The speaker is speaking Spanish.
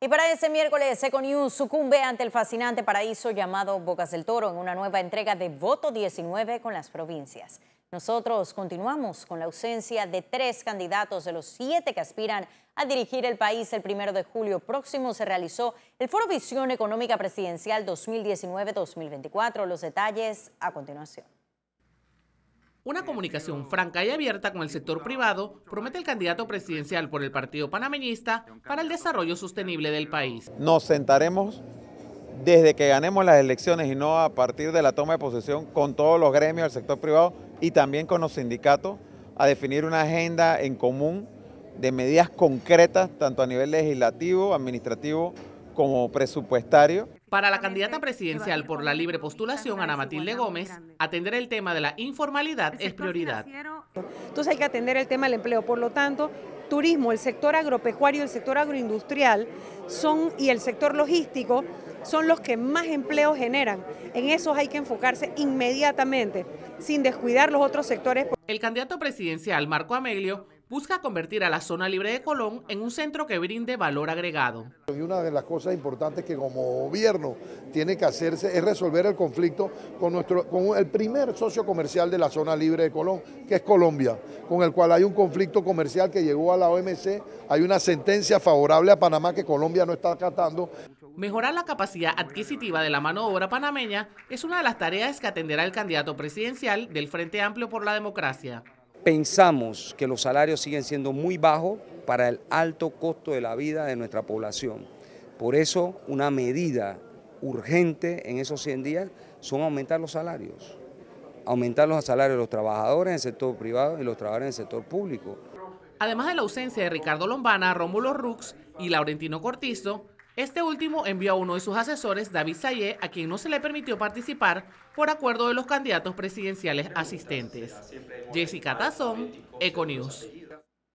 Y para ese miércoles, Econews sucumbe ante el fascinante paraíso llamado Bocas del Toro en una nueva entrega de Voto 19 con las provincias. Nosotros continuamos con la ausencia de tres candidatos de los siete que aspiran a dirigir el país el primero de julio próximo. Se realizó el Foro Visión Económica Presidencial 2019-2024. Los detalles a continuación. Una comunicación franca y abierta con el sector privado promete el candidato presidencial por el Partido Panameñista para el desarrollo sostenible del país. Nos sentaremos desde que ganemos las elecciones y no a partir de la toma de posesión con todos los gremios del sector privado y también con los sindicatos a definir una agenda en común de medidas concretas tanto a nivel legislativo, administrativo como presupuestario. Para la candidata presidencial por la libre postulación, Ana Matilde Gómez, atender el tema de la informalidad es prioridad. Entonces hay que atender el tema del empleo, por lo tanto, turismo, el sector agropecuario, el sector agroindustrial son, y el sector logístico son los que más empleo generan. En esos hay que enfocarse inmediatamente, sin descuidar los otros sectores. El candidato presidencial, Marco Amelio, busca convertir a la zona libre de Colón en un centro que brinde valor agregado. Y una de las cosas importantes que como gobierno tiene que hacerse es resolver el conflicto con, nuestro, con el primer socio comercial de la zona libre de Colón, que es Colombia, con el cual hay un conflicto comercial que llegó a la OMC, hay una sentencia favorable a Panamá que Colombia no está acatando. Mejorar la capacidad adquisitiva de la mano de obra panameña es una de las tareas que atenderá el candidato presidencial del Frente Amplio por la Democracia pensamos que los salarios siguen siendo muy bajos para el alto costo de la vida de nuestra población. Por eso una medida urgente en esos 100 días son aumentar los salarios, aumentar los salarios de los trabajadores en el sector privado y los trabajadores en el sector público. Además de la ausencia de Ricardo Lombana, Rómulo Rux y Laurentino Cortizo, este último envió a uno de sus asesores, David Sayé, a quien no se le permitió participar por acuerdo de los candidatos presidenciales asistentes. Jessica Tazón, Econews.